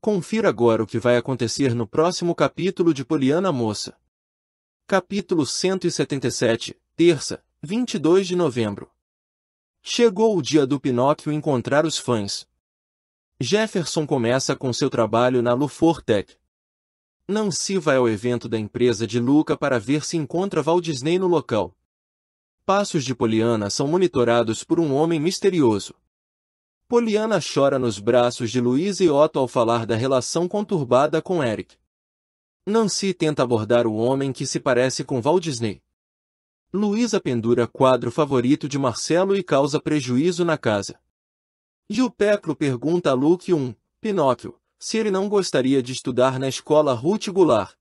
Confira agora o que vai acontecer no próximo capítulo de Poliana Moça. Capítulo 177, terça, 22 de novembro. Chegou o dia do Pinóquio encontrar os fãs. Jefferson começa com seu trabalho na Lufortec. Nancy vai ao evento da empresa de Luca para ver se encontra Walt Disney no local. Passos de Poliana são monitorados por um homem misterioso. Poliana chora nos braços de Luiz e Otto ao falar da relação conturbada com Eric. Nancy tenta abordar o homem que se parece com Walt Disney. Luísa pendura quadro favorito de Marcelo e causa prejuízo na casa. Gilpeclo pergunta a Luke um, Pinóquio, se ele não gostaria de estudar na escola Ruth Goulart.